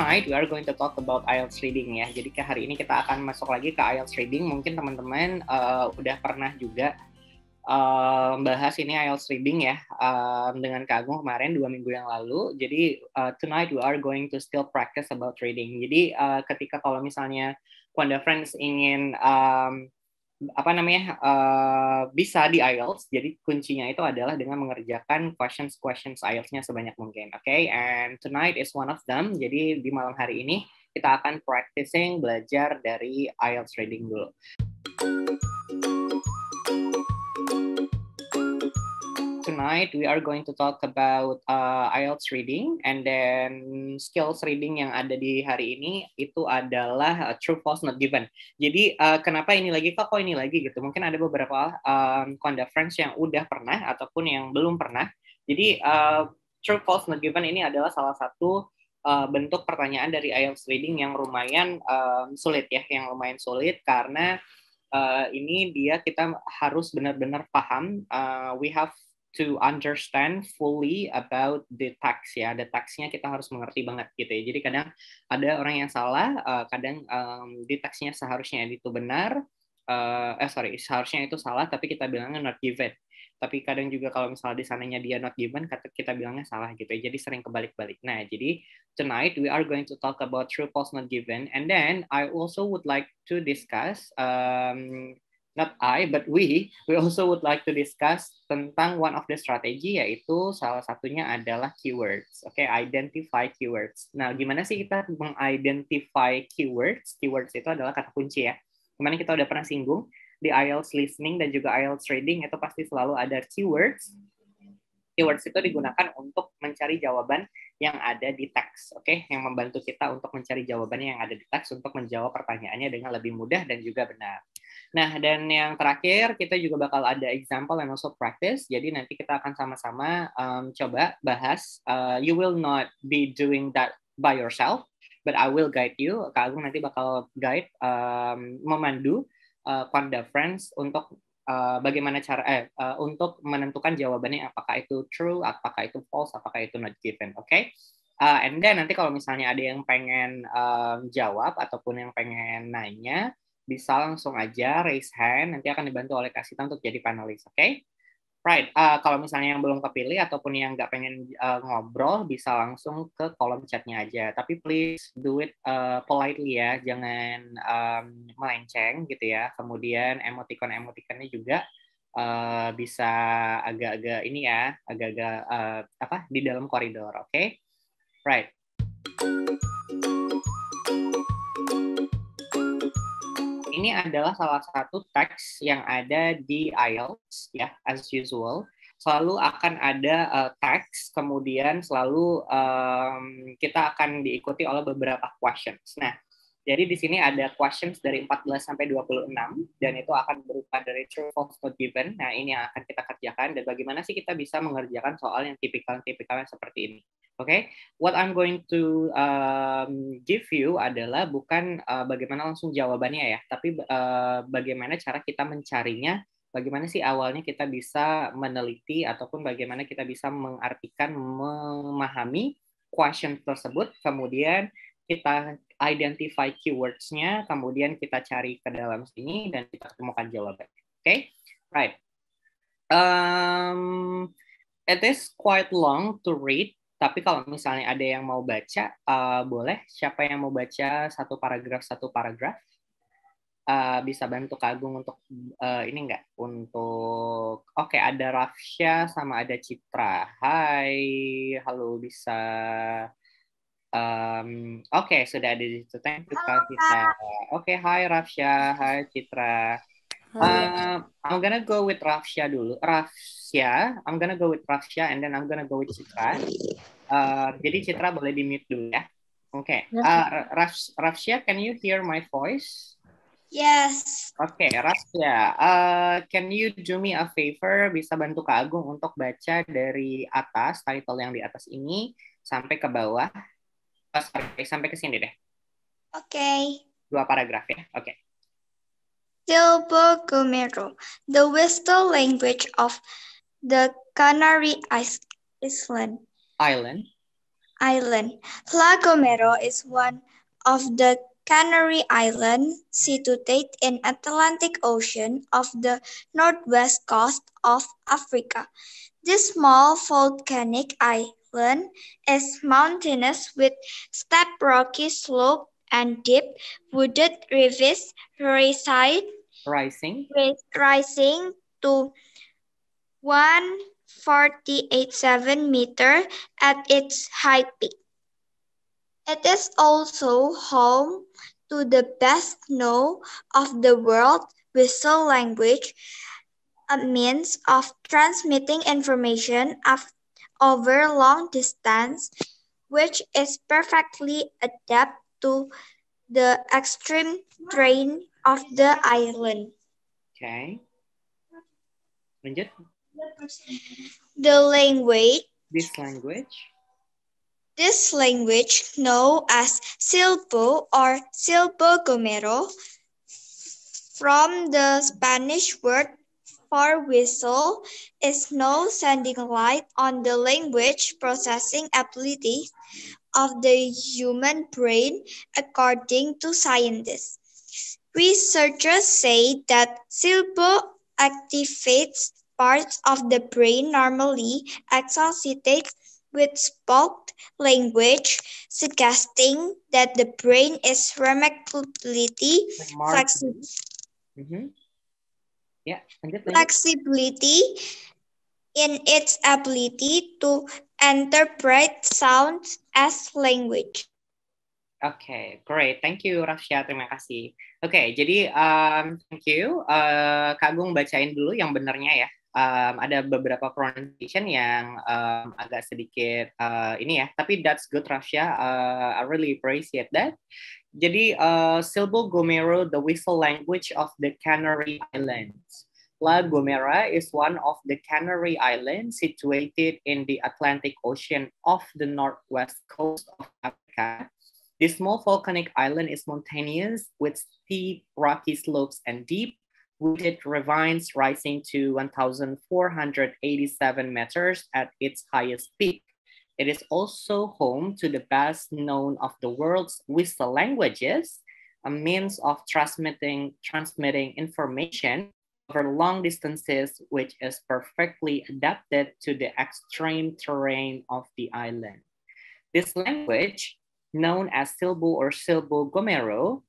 tonight we are going to talk about IELTS reading ya. Jadi ke hari ini kita akan masuk lagi ke IELTS reading. Mungkin teman-teman uh, udah pernah juga uh, ini IELTS reading ya uh, dengan Kak Agung kemarin dua minggu yang lalu. Jadi uh, tonight we are going to still practice about reading. Jadi uh, ketika kalau misalnya Quanda Friends ingin um, apa namanya uh, bisa di IELTS. Jadi kuncinya itu adalah dengan mengerjakan questions questions IELTS-nya sebanyak mungkin. Oke, okay? and tonight is one of them. Jadi di malam hari ini kita akan practicing belajar dari IELTS reading dulu tonight we are going to talk about uh, IELTS reading and then skills reading yang ada di hari ini itu adalah uh, true false not given. Jadi uh, kenapa ini lagi kok ini lagi gitu? Mungkin ada beberapa um, conference yang udah pernah ataupun yang belum pernah. Jadi uh, true false not given ini adalah salah satu uh, bentuk pertanyaan dari IELTS reading yang lumayan um, sulit ya, yang lumayan sulit karena uh, ini dia kita harus benar-benar paham. Uh, we have to understand fully about the tax ya. The taxnya kita harus mengerti banget gitu ya. Jadi kadang ada orang yang salah, uh, kadang um, the taxnya seharusnya itu benar, uh, eh sorry seharusnya itu salah tapi kita bilangnya not given tapi kadang juga kalau misalnya di sananya dia not given kata kita bilangnya salah gitu ya. jadi sering kebalik-balik nah jadi tonight we are going to talk about true false not given and then I also would like to discuss um, not I but we we also would like to discuss tentang one of the strategy yaitu salah satunya adalah keywords. Oke, okay, identify keywords. Nah, gimana sih kita mengidentify keywords? Keywords itu adalah kata kunci ya. Kemarin kita udah pernah singgung di IELTS listening dan juga IELTS reading itu pasti selalu ada keywords. Keywords itu digunakan untuk mencari jawaban yang ada di teks, oke, okay? yang membantu kita untuk mencari jawabannya yang ada di teks untuk menjawab pertanyaannya dengan lebih mudah dan juga benar. Nah, dan yang terakhir kita juga bakal ada example and also practice. Jadi nanti kita akan sama-sama um, coba bahas. Uh, you will not be doing that by yourself, but I will guide you. Kak Agung nanti bakal guide, um, memandu uh, Quanda Friends untuk Uh, bagaimana cara eh, uh, untuk menentukan jawabannya apakah itu true, apakah itu false, apakah itu not given, oke? Okay? Uh, and then nanti kalau misalnya ada yang pengen um, jawab ataupun yang pengen nanya, bisa langsung aja raise hand. Nanti akan dibantu oleh Kak untuk jadi panelis, oke? Okay? Right, uh, kalau misalnya yang belum kepilih ataupun yang nggak pengen uh, ngobrol, bisa langsung ke kolom chatnya aja. Tapi please do it uh, politely ya, jangan um, melenceng gitu ya. Kemudian emoticon-emoticonnya juga uh, bisa agak-agak ini ya, agak-agak uh, apa di dalam koridor, oke? Okay? Right. ini adalah salah satu teks yang ada di IELTS ya as usual selalu akan ada uh, teks, kemudian selalu um, kita akan diikuti oleh beberapa questions. Nah, jadi di sini ada questions dari 14 sampai 26 dan itu akan berupa dari true false or given. Nah, ini yang akan kita kerjakan dan bagaimana sih kita bisa mengerjakan soal yang tipikal-tipikalnya seperti ini okay? what I'm going to um, give you adalah bukan uh, bagaimana langsung jawabannya ya, tapi uh, bagaimana cara kita mencarinya, bagaimana sih awalnya kita bisa meneliti ataupun bagaimana kita bisa mengartikan, memahami question tersebut, kemudian kita identify keywordsnya, kemudian kita cari ke dalam sini dan kita temukan jawabannya. Oke, okay? right. Um, it is quite long to read tapi kalau misalnya ada yang mau baca, uh, boleh. Siapa yang mau baca satu paragraf satu paragraf, uh, bisa bantu Kagung untuk uh, ini enggak? Untuk oke okay, ada Rafsha sama ada Citra. Hai, halo bisa. Um, oke okay, sudah ada di situ. Thank you Kak Oke, hai Rafsha hai Citra. Um, I'm gonna go with Rafsha dulu. Rafsha, I'm gonna go with Rafsha and then I'm gonna go with Citra. Uh, jadi Citra boleh di mute dulu ya. Oke. Okay. Uh, Rafsha, can you hear my voice? Yes. Oke, okay, Rafsha, uh, can you do me a favor? Bisa bantu Kak Agung untuk baca dari atas title yang di atas ini sampai ke bawah. Oh, sampai ke sini deh. Oke. Okay. Dua paragraf ya. Oke. Okay. Gilbo Gomero, the Whistle language of the Canary Island. Island. Island. La Gomero is one of the Canary Islands situated in Atlantic Ocean of the northwest coast of Africa. This small volcanic island is mountainous with steep rocky slope and deep wooded rivers reside Rising. Rising to 148.7 meter at its high peak. It is also home to the best known of the world whistle language, a means of transmitting information over long distance, which is perfectly adapt to the extreme terrain of the island. Okay. Lanjut. The language. This language. This language, known as Silbo or Silbo Gomero, from the Spanish word for whistle, is no sending light on the language processing ability of the human brain, according to scientists. Researchers say that silbo activates parts of the brain normally associated with spoken language, suggesting that the brain is remarkably flexible. Mm -hmm. yeah, flexibility in its ability to interpret sounds as language. okay, great. Thank you, Rasya, Terima kasih. Oke, okay, jadi um, thank you. Uh, Kagung bacain dulu yang benernya ya. Um, ada beberapa pronunciation yang um, agak sedikit uh, ini ya, tapi that's good, Rasya. Uh, I really appreciate that. Jadi, uh, Silbo Gomero, the whistle language of the Canary Islands. La Gomera is one of the Canary Islands situated in the Atlantic Ocean off the northwest coast of Africa This small volcanic island is mountainous with steep rocky slopes and deep wooded ravines rising to 1,487 meters at its highest peak. It is also home to the best known of the world's whistle languages, a means of transmitting, transmitting information over long distances, which is perfectly adapted to the extreme terrain of the island. This language known as silbo or silbo gomero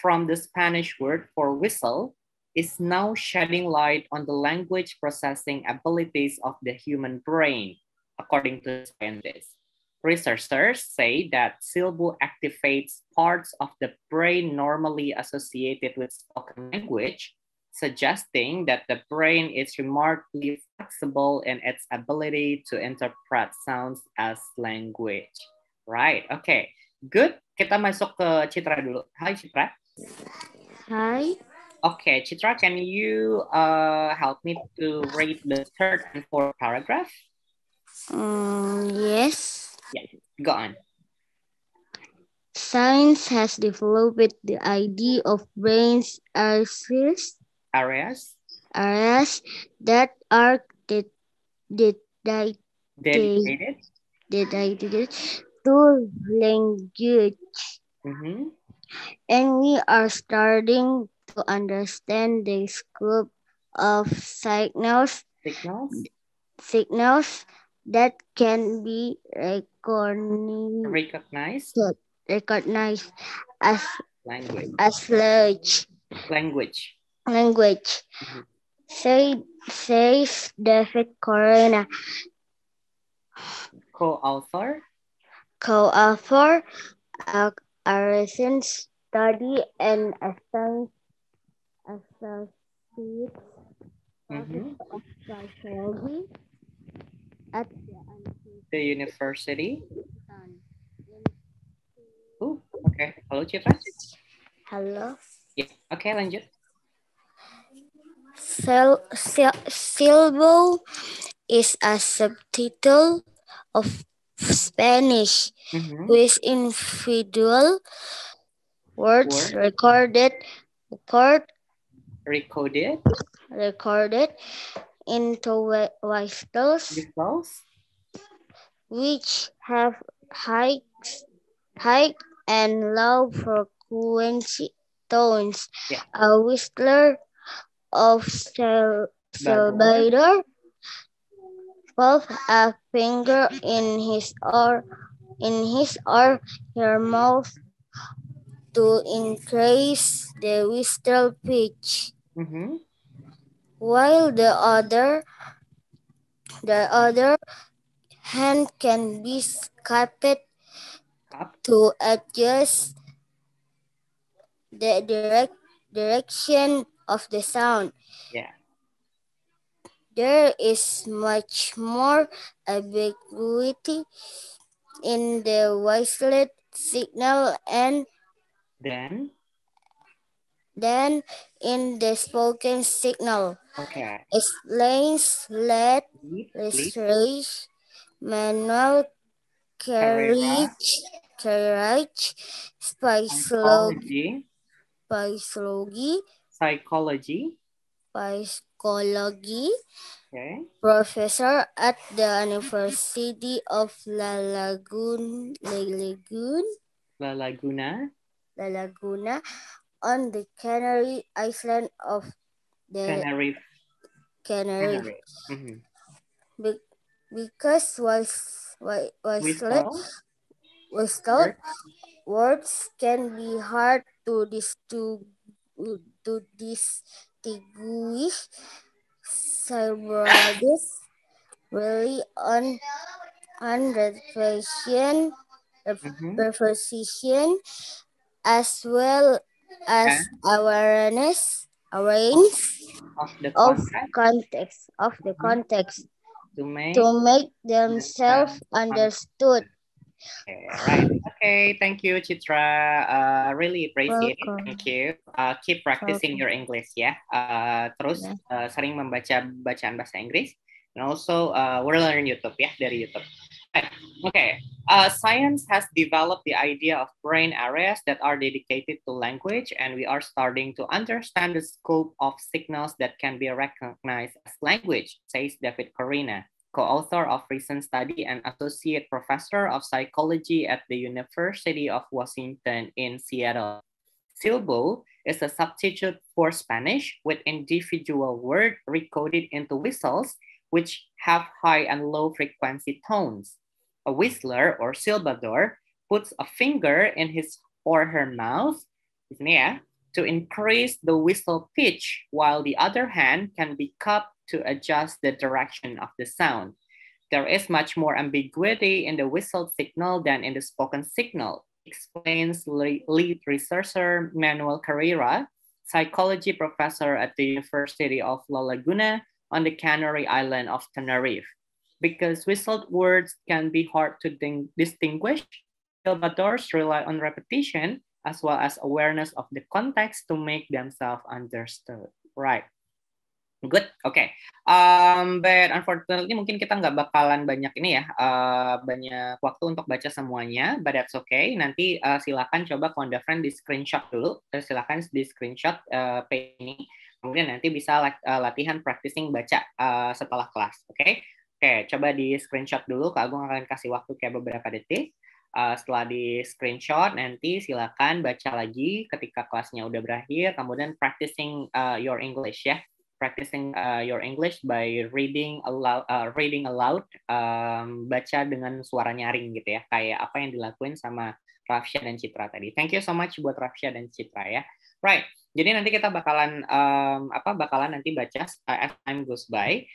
from the Spanish word for whistle is now shedding light on the language processing abilities of the human brain, according to scientists. Researchers say that Silbo activates parts of the brain normally associated with spoken language, suggesting that the brain is remarkably flexible in its ability to interpret sounds as language. Right, okay. Good. Kita masuk ke Citra dulu. Hai Citra. Hi. Okay, Chitra, can you uh, help me to read the third and fourth paragraph? Um, yes. Yeah, go on. Science has developed the idea of brains areas, areas, areas that are dedicated, dedicated two languages. Mm-hmm. And we are starting to understand the scope of signals, signals, signals that can be recognized, recognized, recognized as language. As large. Language. Language. Mm-hmm. Say, says David Corona. Co-author? co-author, a recent study and associate mm-hmm. of at the, the university. Oh, okay. Hello, Citra. Hello. yeah. okay, lanjut. Sil sil syllable is a subtitle of Spanish mm-hmm. with individual words Word. recorded record recorded recorded into whistlers, which have high high and low frequency tones yeah. a whistler of Salvador both a finger in his or in his or her mouth to increase the whistle pitch. Mm -hmm. While the other the other hand can be cupped to adjust the direct direction of the sound. Yeah. There is much more ambiguity in the wavelet signal and then then in the spoken signal. Okay. Explains let research manual carriage carriage by psychology by psychology by Ecology okay. professor at the University of La Laguna, La Laguna, La Laguna, La Laguna on the Canary Island of the Canary. Canary. Canary. Mm -hmm. Be because was was was told words can be hard to dis to to dis distinguish cyberides really on on reversion, reversion as well as okay. awareness awareness of the context of, context, of the mm-hmm. context to make, to make themselves understood Okay, Okay, thank you, Citra. Uh, really appreciate Welcome. it. Thank you. Uh, keep practicing Welcome. your English Yeah? Uh, terus yeah. uh, sering membaca bacaan bahasa Inggris. And also, uh, we're learning YouTube yeah? dari YouTube. Okay. Uh, science has developed the idea of brain areas that are dedicated to language, and we are starting to understand the scope of signals that can be recognized as language, says David Corina co-author of recent study and associate professor of psychology at the University of Washington in Seattle. Silbo is a substitute for Spanish with individual words recoded into whistles, which have high and low frequency tones. A whistler or silbador puts a finger in his or her mouth to increase the whistle pitch, while the other hand can be cupped to adjust the direction of the sound. There is much more ambiguity in the whistled signal than in the spoken signal, explains lead researcher Manuel Carrera, psychology professor at the University of La Laguna on the Canary Island of Tenerife. Because whistled words can be hard to distinguish, Salvadors rely on repetition as well as awareness of the context to make themselves understood. Right. Good, oke. Okay. Um, but unfortunately mungkin kita nggak bakalan banyak ini ya, uh, banyak waktu untuk baca semuanya, but that's okay. Nanti uh, silakan coba Konda Friend di screenshot dulu, Terus silakan di screenshot uh, page ini. Kemudian nanti bisa uh, latihan practicing baca uh, setelah kelas, oke? Okay? Oke, okay, coba di screenshot dulu. Kak Agung akan kasih waktu kayak beberapa detik. Uh, setelah di screenshot nanti silakan baca lagi ketika kelasnya udah berakhir kemudian practicing uh, your English ya practicing uh, your English by reading aloud, uh, reading aloud, um, baca dengan suara nyaring gitu ya, kayak apa yang dilakuin sama Rafsha dan Citra tadi. Thank you so much buat Rafsha dan Citra ya. Right, jadi nanti kita bakalan um, apa bakalan nanti baca uh, as time goes by.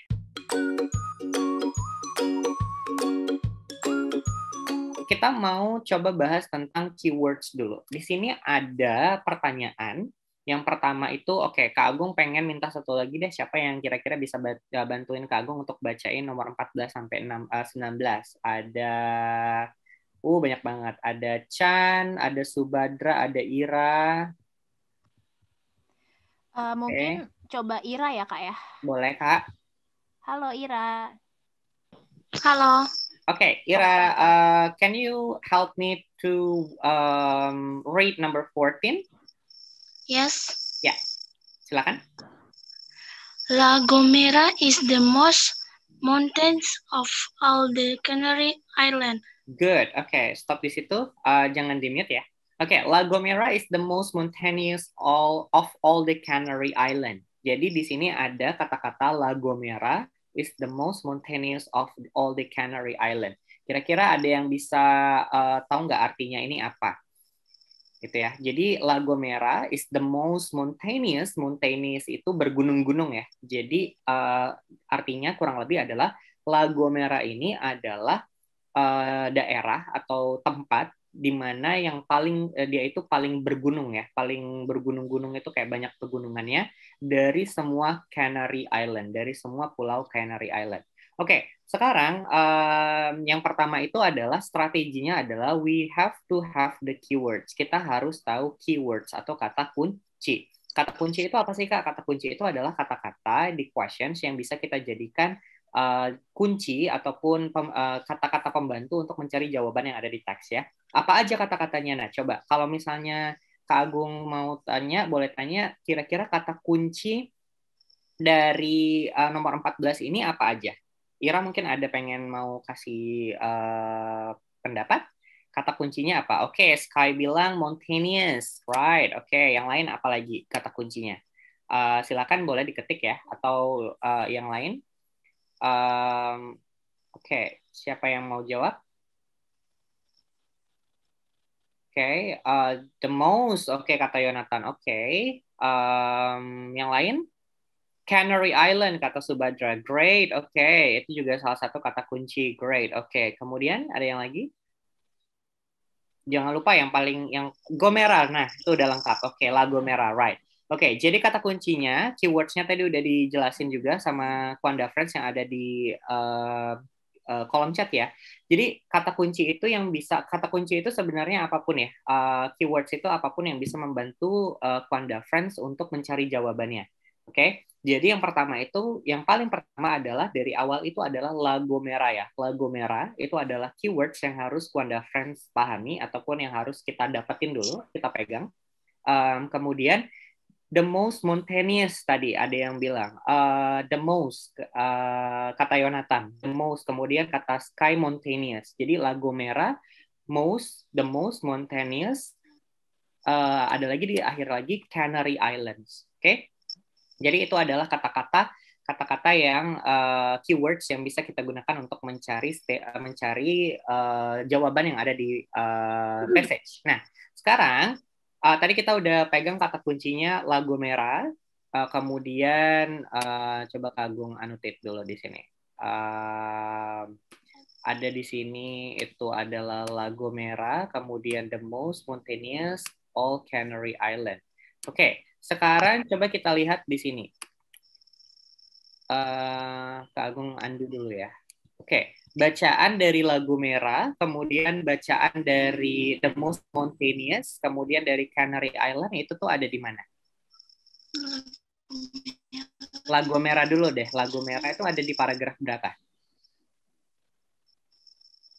Kita mau coba bahas tentang keywords dulu. Di sini ada pertanyaan yang pertama itu, oke, okay, Kak Agung pengen minta satu lagi deh, siapa yang kira-kira bisa eh, bantuin Kak Agung untuk bacain nomor 14 sampai 6, uh, 19. Ada, uh banyak banget. Ada Chan, ada Subadra, ada Ira. Uh, mungkin coba Ira ya, Kak ya? Boleh, Kak. Halo, Ira. Halo. Okay, Ira, uh, can you help me to um, read number 14? Yes. Ya, silakan. La Gomera is the most mountains of all the Canary Island. Good. Oke, okay. stop di situ. Uh, jangan di ya. Oke, okay. La Gomera is the most mountainous all of all the Canary Island. Jadi di sini ada kata-kata La Gomera is the most mountainous of all the Canary Island. Kira-kira ada yang bisa uh, tahu nggak artinya ini apa? gitu ya. Jadi Lago Mera is the most mountainous. Mountainous itu bergunung-gunung ya. Jadi uh, artinya kurang lebih adalah Lago Mera ini adalah uh, daerah atau tempat di mana yang paling uh, dia itu paling bergunung ya, paling bergunung-gunung itu kayak banyak pegunungannya dari semua Canary Island, dari semua pulau Canary Island. Oke, sekarang um, yang pertama itu adalah strateginya adalah we have to have the keywords. Kita harus tahu keywords atau kata kunci. Kata kunci itu apa sih kak? Kata kunci itu adalah kata-kata di questions yang bisa kita jadikan uh, kunci ataupun pem, uh, kata-kata pembantu untuk mencari jawaban yang ada di teks ya. Apa aja kata-katanya? Nah, coba kalau misalnya Kak Agung mau tanya, boleh tanya kira-kira kata kunci dari uh, nomor 14 ini apa aja? Ira mungkin ada pengen mau kasih uh, pendapat. Kata kuncinya apa? Oke, okay, Sky bilang mountainous, right? Oke, okay, yang lain apa lagi kata kuncinya? Uh, silakan boleh diketik ya atau uh, yang lain. Um, Oke, okay, siapa yang mau jawab? Oke, okay, uh, the most. Oke okay, kata Yonatan. Oke, okay. um, yang lain? Canary Island kata Subhadra. Great, oke. Okay. Itu juga salah satu kata kunci. Great, oke. Okay. Kemudian ada yang lagi? Jangan lupa yang paling yang Gomera. Nah, itu udah lengkap. Oke, okay, Merah, Gomera, right. Oke, okay, jadi kata kuncinya, keywordsnya tadi udah dijelasin juga sama Quanda Friends yang ada di uh, uh, kolom chat ya. Jadi kata kunci itu yang bisa, kata kunci itu sebenarnya apapun ya, uh, keywords itu apapun yang bisa membantu uh, Quanda Friends untuk mencari jawabannya. Oke, okay? Jadi yang pertama itu, yang paling pertama adalah dari awal itu adalah lagu merah ya. Lagu merah itu adalah keywords yang harus Wanda Friends pahami ataupun yang harus kita dapetin dulu, kita pegang. Um, kemudian the most spontaneous tadi ada yang bilang uh, the most uh, kata Yonatan the most kemudian kata sky mountainous jadi lagu merah most the most mountainous uh, ada lagi di akhir lagi Canary Islands oke okay? Jadi itu adalah kata-kata kata-kata yang uh, keywords yang bisa kita gunakan untuk mencari eh, mencari uh, jawaban yang ada di uh, passage. Hmm. Nah, sekarang uh, tadi kita udah pegang kata kuncinya lagu merah, uh, kemudian uh, coba Kagung annotate dulu di sini. Uh, ada di sini itu adalah lagu merah, kemudian the most spontaneous all Canary Island. Oke, okay. Sekarang coba kita lihat di sini. Uh, Kak Agung Andu dulu ya. Oke, okay. bacaan dari lagu merah, kemudian bacaan dari The Most mountainous, kemudian dari Canary Island itu tuh ada di mana? Lagu merah dulu deh. Lagu merah itu ada di paragraf berapa?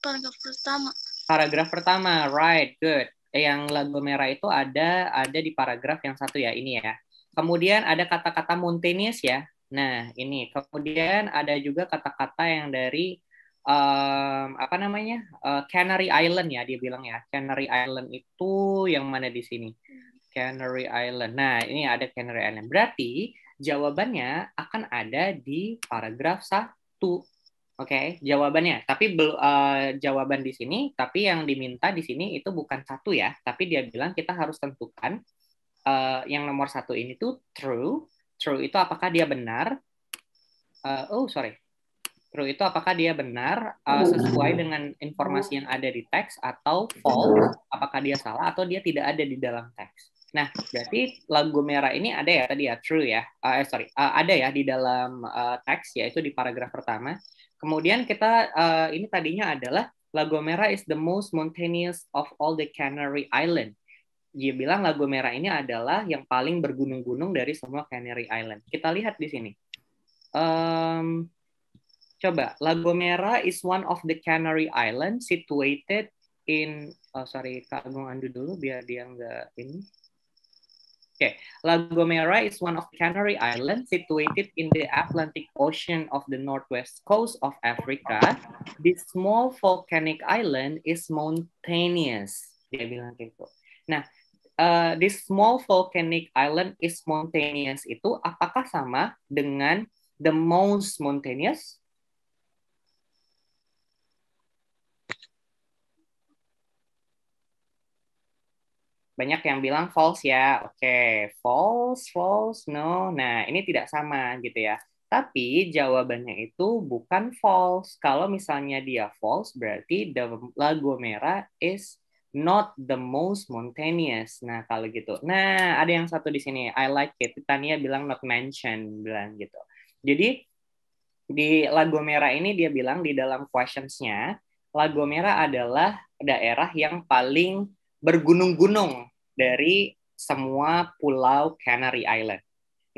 Paragraf pertama. Paragraf pertama, right, good yang lagu merah itu ada ada di paragraf yang satu ya ini ya. Kemudian ada kata-kata mountainous ya. Nah, ini. Kemudian ada juga kata-kata yang dari um, apa namanya? Uh, Canary Island ya dia bilang ya. Canary Island itu yang mana di sini? Canary Island. Nah, ini ada Canary Island. Berarti jawabannya akan ada di paragraf satu Oke, okay, jawabannya. Tapi uh, jawaban di sini, tapi yang diminta di sini itu bukan satu ya, tapi dia bilang kita harus tentukan uh, yang nomor satu ini tuh true. True itu apakah dia benar? Uh, oh sorry, true itu apakah dia benar uh, sesuai dengan informasi yang ada di teks atau false? Apakah dia salah atau dia tidak ada di dalam teks? Nah, berarti lagu merah ini ada ya tadi ya true ya, uh, eh, sorry, uh, ada ya di dalam uh, teks yaitu di paragraf pertama Kemudian kita uh, ini tadinya adalah La Gomera is the most mountainous of all the Canary Island. Dia bilang La Gomera ini adalah yang paling bergunung-gunung dari semua Canary Island. Kita lihat di sini. Um, coba, La Gomera is one of the Canary Island situated in, oh sorry, Kak Agung Andu dulu biar dia nggak ini. Okay, La Gomera is one of Canary Islands situated in the Atlantic Ocean of the northwest coast of Africa. This small volcanic island is mountainous. Dia bilang gitu. Nah, uh, this small volcanic island is mountainous itu apakah sama dengan the most mountainous? banyak yang bilang false ya. Oke, okay, false, false, no. Nah, ini tidak sama gitu ya. Tapi jawabannya itu bukan false. Kalau misalnya dia false, berarti the lagu merah is not the most mountainous. Nah, kalau gitu. Nah, ada yang satu di sini. I like it. Tania bilang not mentioned, bilang gitu. Jadi, di lagu merah ini dia bilang di dalam questions-nya, lagu merah adalah daerah yang paling bergunung-gunung dari semua pulau Canary Island.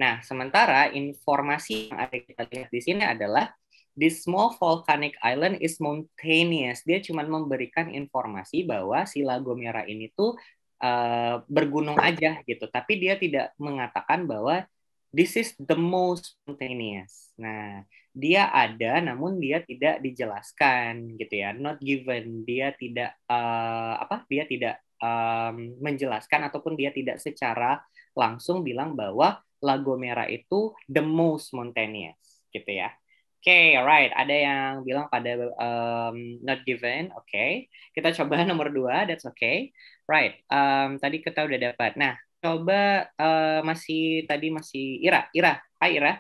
Nah, sementara informasi yang ada kita lihat di sini adalah this small volcanic island is mountainous. Dia cuma memberikan informasi bahwa si Lagomera ini tuh uh, bergunung aja gitu, tapi dia tidak mengatakan bahwa this is the most mountainous. Nah, dia ada namun dia tidak dijelaskan gitu ya, not given. Dia tidak uh, apa? Dia tidak um, menjelaskan ataupun dia tidak secara langsung bilang bahwa lagu merah itu the most mountainous gitu ya. Oke, okay, alright. Ada yang bilang pada um, not given. Oke, okay. kita coba nomor dua. That's okay. Right. Um, tadi kita udah dapat. Nah, coba uh, masih tadi masih Ira. Ira, Hai Ira.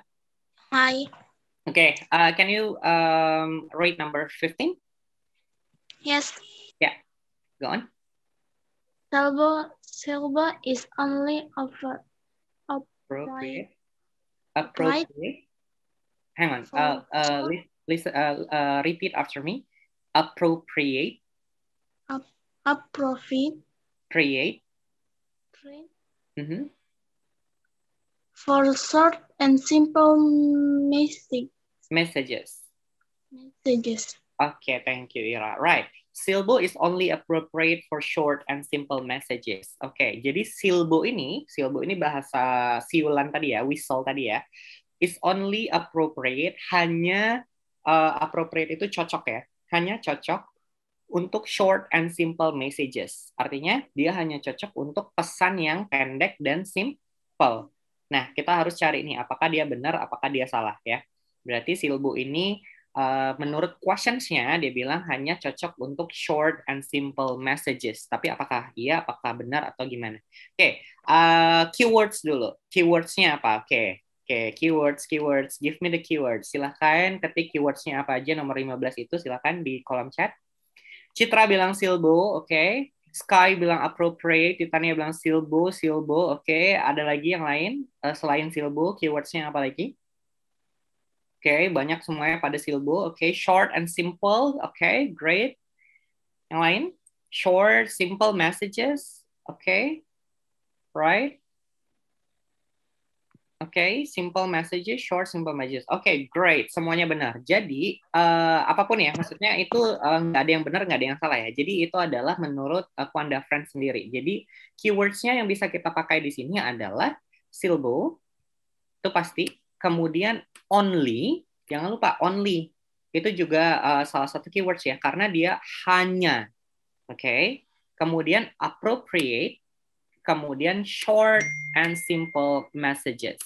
Hai. Oke, okay. uh, eh, can you um, rate number 15? Yes. Yeah, go on. Silver, silver is only offer, appropriate. Appropriate. Hang on. Uh, uh, listen, uh, uh, repeat after me. Appropriate. Up, appropriate. Create. Create. Mm -hmm. For short and simple message. Messages. Messages. Okay, thank you, Ira. Right. Silbo is only appropriate for short and simple messages. Oke, okay, jadi silbo ini, silbo ini bahasa siulan tadi ya, whistle tadi ya, is only appropriate hanya uh, appropriate itu cocok ya, hanya cocok untuk short and simple messages. Artinya dia hanya cocok untuk pesan yang pendek dan simple. Nah, kita harus cari nih apakah dia benar, apakah dia salah ya. Berarti silbo ini menurut eh, menurut questionsnya dia bilang hanya cocok untuk short and simple messages. Tapi apakah iya, apakah benar atau gimana? Oke, okay, uh, eh, keywords dulu. Keywordsnya apa? Oke, okay. oke okay, keywords, keywords. Give me the keywords. silakan ketik keywordsnya apa aja nomor 15 itu silakan di kolom chat. Citra bilang silbo, oke. Okay. Sky bilang appropriate, Titania bilang silbo, silbo, oke. Okay. Ada lagi yang lain uh, selain silbo, keywordsnya apa lagi? okay, banyak semuanya pada silbo. Oke, okay, short and simple. Oke, okay, great. Yang lain, short, simple messages. Oke, okay, right. Oke, okay, simple messages, short, simple messages. Oke, okay, great. Semuanya benar. Jadi, uh, apapun ya, maksudnya itu eh, nggak uh, ada yang benar, nggak ada yang salah ya. Jadi, itu adalah menurut uh, Quanda Friend sendiri. Jadi, keywordsnya yang bisa kita pakai di sini adalah silbo, itu pasti Kemudian only, jangan lupa only itu juga uh, salah satu keywords ya karena dia hanya, oke. Okay? Kemudian appropriate, kemudian short and simple messages,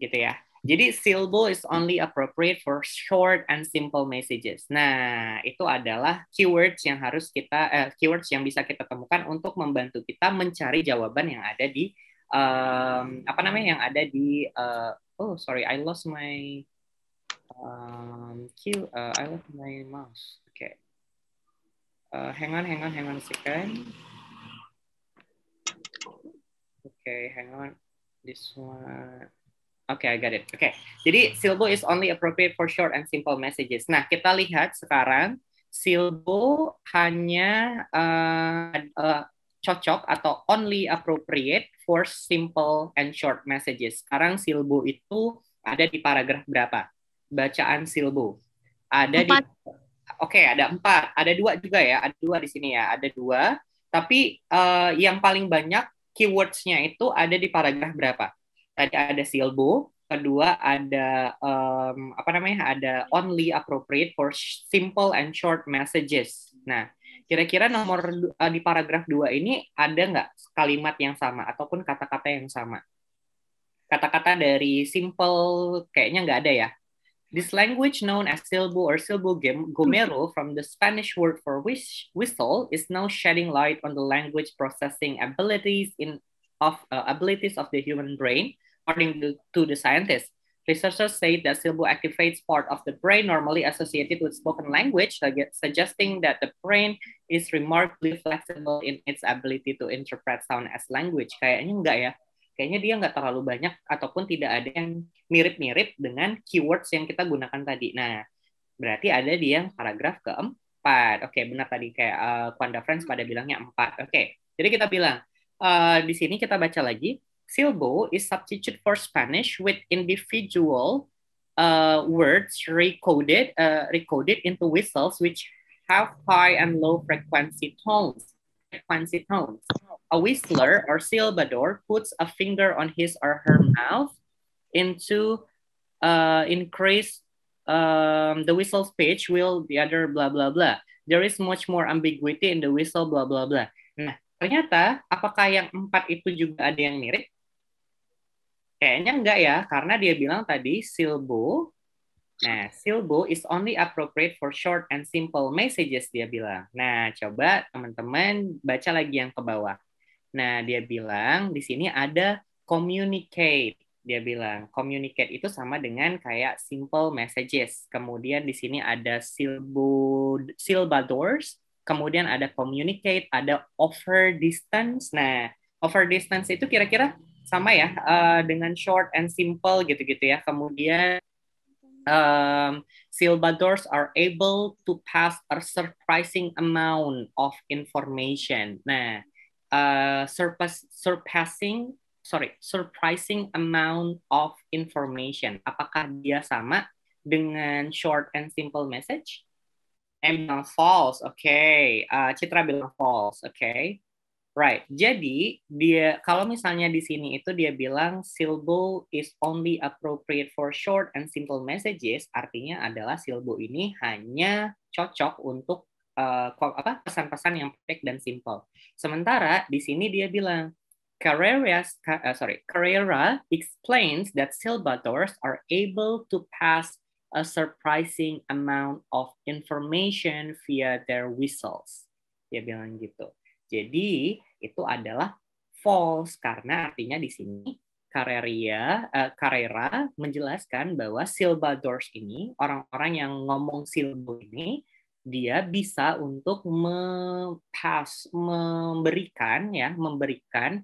gitu ya. Jadi syllable is only appropriate for short and simple messages. Nah, itu adalah keywords yang harus kita eh, keywords yang bisa kita temukan untuk membantu kita mencari jawaban yang ada di um, apa namanya yang ada di uh, oh sorry I lost my um, cue uh, I lost my mouse oke okay. uh, eh, hang on hang on hang on second oke okay, hang on this one okay, I got it. Oke, okay. jadi Silbo is only appropriate for short and simple messages. Nah, kita lihat sekarang Silbo hanya uh, uh, cocok atau only appropriate for simple and short messages. Sekarang silbo itu ada di paragraf berapa? Bacaan silbo. Ada empat. di Oke, okay, ada empat. Ada dua juga ya. Ada dua di sini ya. Ada dua. Tapi uh, yang paling banyak keywordsnya itu ada di paragraf berapa? Tadi ada silbo, kedua ada um, apa namanya? Ada only appropriate for simple and short messages. Nah, Kira-kira nomor uh, di paragraf 2 ini ada nggak kalimat yang sama ataupun kata-kata yang sama? Kata-kata dari simple kayaknya nggak ada ya. This language known as silbo or silbo gomero from the Spanish word for whistle is now shedding light on the language processing abilities in of uh, abilities of the human brain according to, to the scientists. Researchers say that Silbu activates part of the brain normally associated with spoken language, suggesting that the brain is remarkably flexible in its ability to interpret sound as language. Kayaknya enggak ya. Kayaknya dia enggak terlalu banyak ataupun tidak ada yang mirip-mirip dengan keywords yang kita gunakan tadi. Nah, berarti ada dia yang paragraf keempat. Oke, okay, benar tadi kayak uh, Quanda Friends pada bilangnya empat. Oke, okay. jadi kita bilang, uh, di sini kita baca lagi Silbo is substitute for Spanish with individual uh, words recoded, uh, recoded into whistles which have high and low frequency tones. Frequency tones. A whistler or silbador puts a finger on his or her mouth into uh, increase um, the whistle's pitch will the other blah blah blah. There is much more ambiguity in the whistle blah blah blah. Nah, ternyata apakah yang empat itu juga ada yang mirip? Kayaknya enggak ya, karena dia bilang tadi silbo. Nah, silbo is only appropriate for short and simple messages, dia bilang. Nah, coba teman-teman baca lagi yang ke bawah. Nah, dia bilang di sini ada communicate. Dia bilang communicate itu sama dengan kayak simple messages. Kemudian di sini ada silbo, silbadors. Kemudian ada communicate, ada offer distance. Nah, offer distance itu kira-kira sama ya uh, dengan short and simple gitu-gitu ya. Kemudian um, Silbadors are able to pass a surprising amount of information. Nah, uh, eh, surpass, surpassing, sorry, surprising amount of information. Apakah dia sama dengan short and simple message? emang false, oke. Okay. Uh, Citra bilang false, oke. Okay. Right. Jadi dia kalau misalnya di sini itu dia bilang silbo is only appropriate for short and simple messages, artinya adalah silbo ini hanya cocok untuk uh, pesan-pesan yang pendek dan simple. Sementara di sini dia bilang Carrera, uh, sorry, Carrera explains that silbators are able to pass a surprising amount of information via their whistles. Dia bilang gitu. Jadi itu adalah false karena artinya di sini Carrera, eh, uh, Carrera menjelaskan bahwa silbadors ini orang-orang yang ngomong silbo ini dia bisa untuk pass memberikan ya memberikan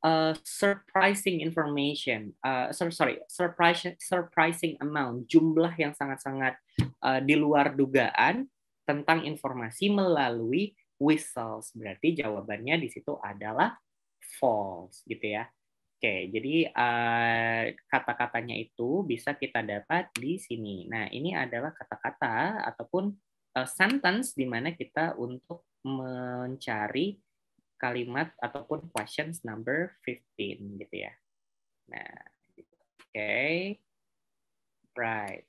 uh, surprising information uh, sorry surprising surprising amount jumlah yang sangat-sangat uh, di luar dugaan tentang informasi melalui whistles. Berarti jawabannya di situ adalah false gitu ya. Oke, jadi uh, kata-katanya itu bisa kita dapat di sini. Nah, ini adalah kata-kata ataupun uh, sentence di mana kita untuk mencari kalimat ataupun questions number 15 gitu ya. Nah, oke. Okay. Right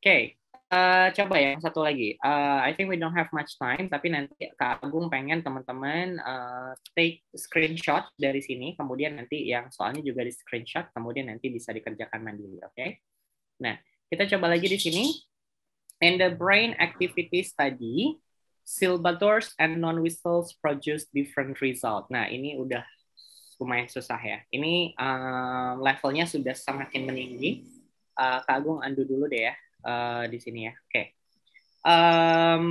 okay. uh, eh, coba ya satu lagi. Uh, I think we don't have much time, tapi nanti Kak Agung pengen teman-teman uh, take screenshot dari sini, kemudian nanti yang soalnya juga di screenshot, kemudian nanti bisa dikerjakan mandiri, oke? Okay? Nah, kita coba lagi di sini. In the brain activity study, syllabators and non-whistles produce different result. Nah, ini udah lumayan susah ya. Ini um, levelnya sudah semakin meninggi. Uh, Kak Agung, andu dulu deh ya. Eh, di sini ya. Oke. Okay. Um,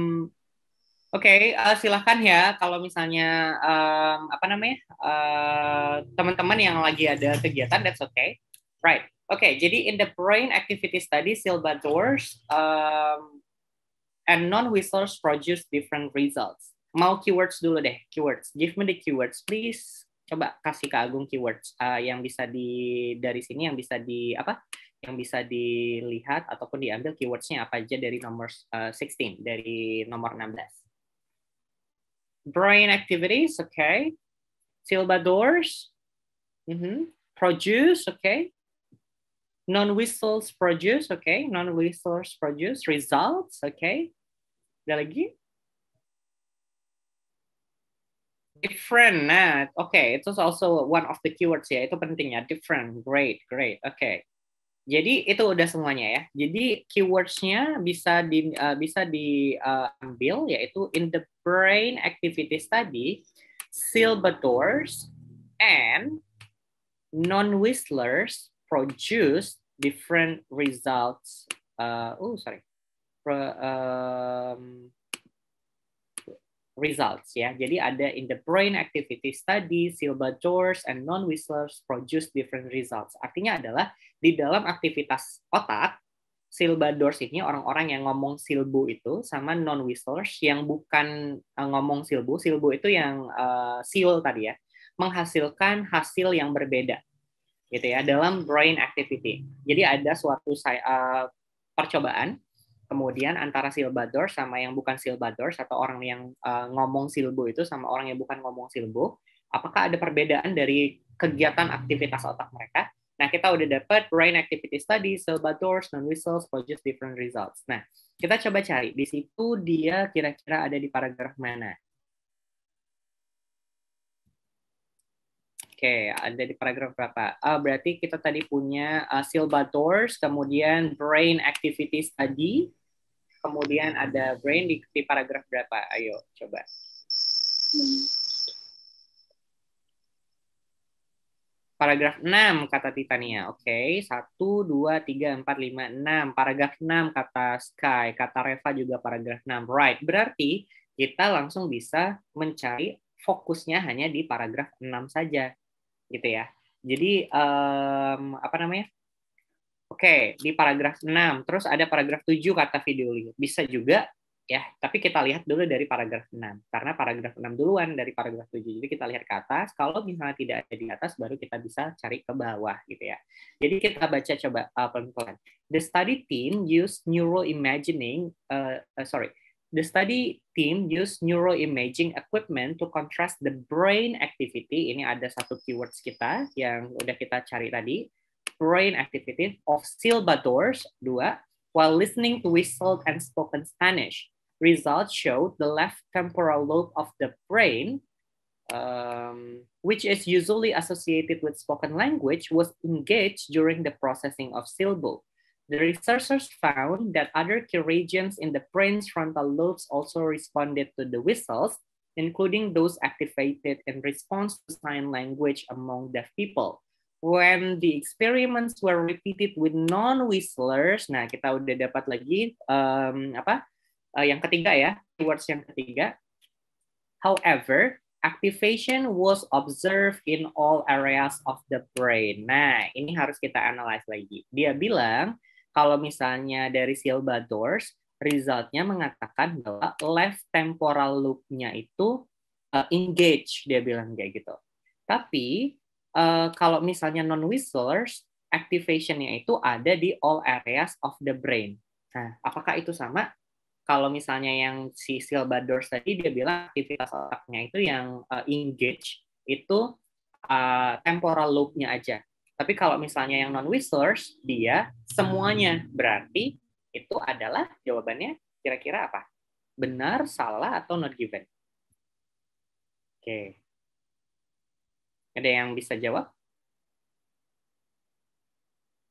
Oke, okay, uh, eh, silahkan ya kalau misalnya um, apa namanya uh, teman-teman yang lagi ada kegiatan, that's okay, right? Oke, okay, jadi in the brain activity study, doors um, and non-whistles produce different results. Mau keywords dulu deh, keywords. Give me the keywords, please. Coba kasih ke Agung keywords uh, yang bisa di dari sini yang bisa di apa yang bisa dilihat ataupun diambil keywordsnya apa aja dari nomor uh, eh, 16 dari nomor 16 brain activities oke okay. silbadors mm -hmm. produce oke okay. non whistles produce oke okay. non whistles produce results oke okay. ada lagi different nah oke okay. itu also one of the keywords ya itu penting ya different great great oke okay jadi itu udah semuanya ya. Jadi keywordsnya bisa di uh, bisa diambil uh, yaitu in the brain activity study, silbators and non-whistlers produce different results. Eh, uh, oh sorry, Pro, um, results ya. Jadi ada in the brain activity study, chores and non-whistlers produce different results. Artinya adalah di dalam aktivitas otak, doors ini orang-orang yang ngomong silbu itu sama non-whistlers yang bukan eh, ngomong silbu. Silbu itu yang uh, seal tadi ya, menghasilkan hasil yang berbeda gitu ya dalam brain activity. Jadi ada suatu uh, percobaan kemudian antara silbador sama yang bukan silbador atau orang yang uh, ngomong silbo itu sama orang yang bukan ngomong silbo apakah ada perbedaan dari kegiatan aktivitas otak mereka nah kita udah dapat brain activity study silbadors non whistles produce different results nah kita coba cari di situ dia kira-kira ada di paragraf mana Oke, okay, ada di paragraf berapa? Uh, berarti kita tadi punya uh, ah, Silbators, kemudian brain activity study, kemudian ada brain di, di paragraf berapa? Ayo, coba. Paragraf 6 kata Titania. Oke, okay. 1, 2, 3, 4, 5, 6. Paragraf 6 kata Sky. Kata Reva juga paragraf 6. Right, berarti kita langsung bisa mencari fokusnya hanya di paragraf 6 saja gitu ya. Jadi um, apa namanya? Oke, di paragraf 6, terus ada paragraf 7 kata video Bisa juga ya, tapi kita lihat dulu dari paragraf 6. Karena paragraf 6 duluan dari paragraf 7. Jadi kita lihat ke atas, kalau misalnya tidak ada di atas baru kita bisa cari ke bawah gitu ya. Jadi kita baca coba eh, pelan-pelan. The study team used neural imagining uh, eh, uh, eh, sorry, The study team used neuroimaging equipment to contrast the brain activity. Ini ada satu keywords kita yang udah kita cari tadi. Brain activity of silbadores, dua, while listening to whistled and spoken Spanish. Results showed the left temporal lobe of the brain, um, which is usually associated with spoken language, was engaged during the processing of syllable. The researchers found that other key regions in the brain's frontal lobes also responded to the whistles, including those activated in response to sign language among deaf people. When the experiments were repeated with non-whistlers, nah kita udah dapat lagi um, apa uh, yang ketiga ya keywords yang ketiga. However, activation was observed in all areas of the brain. Nah, ini harus kita analyze lagi. Dia bilang kalau misalnya dari Doors, resultnya mengatakan bahwa left temporal loop-nya itu uh, engage, dia bilang kayak gitu. Tapi uh, kalau misalnya non-whistlers, activation-nya itu ada di all areas of the brain. Nah, apakah itu sama? Kalau misalnya yang si Doors tadi dia bilang aktivitas otaknya itu yang uh, engage itu uh, temporal loop-nya aja. Tapi kalau misalnya yang non whistlers, dia semuanya hmm. berarti itu adalah jawabannya kira-kira apa? Benar, salah, atau not given? Oke. Okay. Ada yang bisa jawab?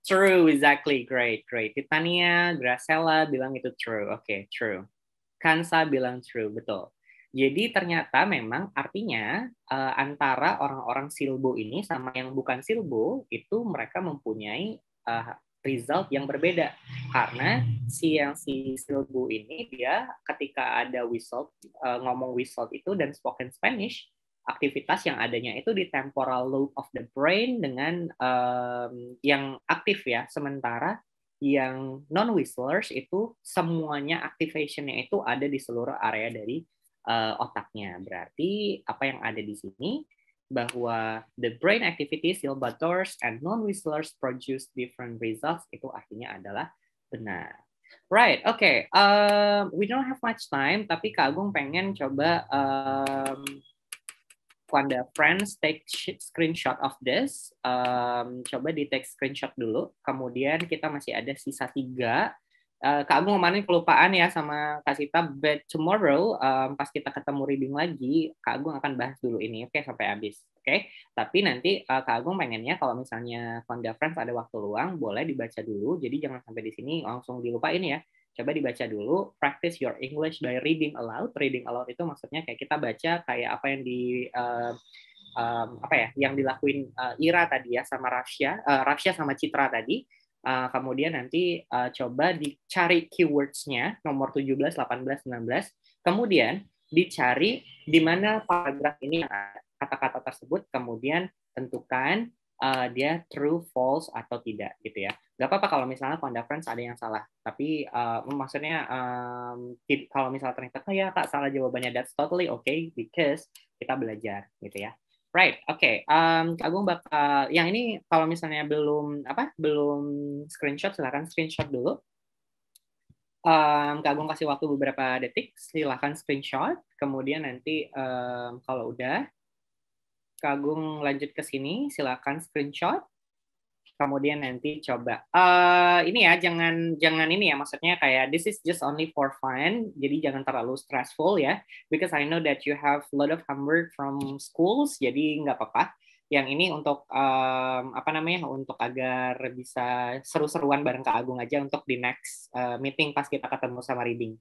True, exactly. Great, great. Titania, Gracella bilang itu true. Oke, okay, true. Kansa bilang true, betul. Jadi ternyata memang artinya uh, antara orang-orang silbo ini sama yang bukan silbo itu mereka mempunyai uh, result yang berbeda karena si yang si silbo ini dia ketika ada whistle uh, ngomong whistle itu dan spoken Spanish aktivitas yang adanya itu di temporal loop of the brain dengan um, yang aktif ya sementara yang non whistlers itu semuanya activationnya itu ada di seluruh area dari uh, otaknya. Berarti apa yang ada di sini bahwa the brain activities, silbators, and non-whistlers produce different results itu artinya adalah benar. Right, oke. Okay. Um, we don't have much time, tapi Kak Agung pengen coba um, when the friends take screenshot of this, um, coba di take screenshot dulu. Kemudian kita masih ada sisa tiga Eh, Kak Agung kemarin kelupaan ya sama Kak Sita, but tomorrow um, pas kita ketemu reading lagi, Kak Agung akan bahas dulu ini, oke okay, sampai habis, oke? Okay? Tapi nanti uh, Kak Agung pengennya kalau misalnya Fonda Friends ada waktu luang, boleh dibaca dulu, jadi jangan sampai di sini langsung dilupain ya. Coba dibaca dulu, practice your English by reading aloud. Reading aloud itu maksudnya kayak kita baca kayak apa yang di uh, um, apa ya, yang dilakuin uh, Ira tadi ya sama Rasya, uh, Rasya sama Citra tadi Uh, kemudian nanti uh, coba dicari keywordsnya nomor 17, 18, 19. Kemudian dicari di mana paragraf ini kata-kata tersebut. Kemudian tentukan uh, dia true, false atau tidak gitu ya. Gak apa-apa kalau misalnya font ada yang salah. Tapi uh, maksudnya um, kalau misalnya ternyata oh ya kak salah jawabannya that's totally okay because kita belajar gitu ya. Right, oke. Okay. Um, mmm, Kak Agung bakal yang ini kalau misalnya belum apa belum screenshot silakan screenshot dulu. Um, Kak Agung kasih waktu beberapa detik, silakan screenshot. Kemudian nanti um, kalau udah Kak Agung lanjut ke sini, silakan screenshot kemudian nanti coba uh, ini ya jangan jangan ini ya maksudnya kayak this is just only for fun jadi jangan terlalu stressful ya because I know that you have a lot of homework from schools jadi nggak apa-apa yang ini untuk um, apa namanya untuk agar bisa seru-seruan bareng Kak Agung aja untuk di next uh, meeting pas kita ketemu sama reading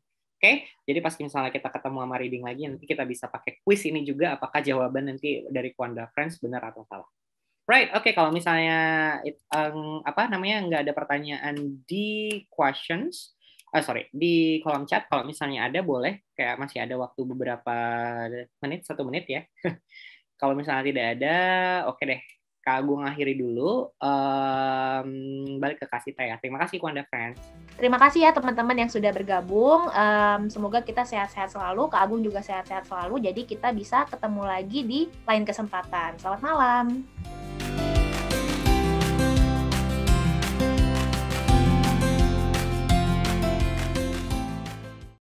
Oke, okay? jadi pas misalnya kita ketemu sama reading lagi, nanti kita bisa pakai quiz ini juga, apakah jawaban nanti dari Kwanda Friends benar atau salah. Right, oke. Okay, kalau misalnya it, um, apa namanya nggak ada pertanyaan di questions, uh, sorry di kolom chat. Kalau misalnya ada boleh, kayak masih ada waktu beberapa menit, satu menit ya. kalau misalnya tidak ada, oke okay deh. Kak Agung akhiri dulu. Um, balik ke kasih ya. Terima kasih Kuanda Friends. Terima kasih ya teman-teman yang sudah bergabung. Um, semoga kita sehat-sehat selalu. Kak Agung juga sehat-sehat selalu. Jadi kita bisa ketemu lagi di lain kesempatan. Selamat malam.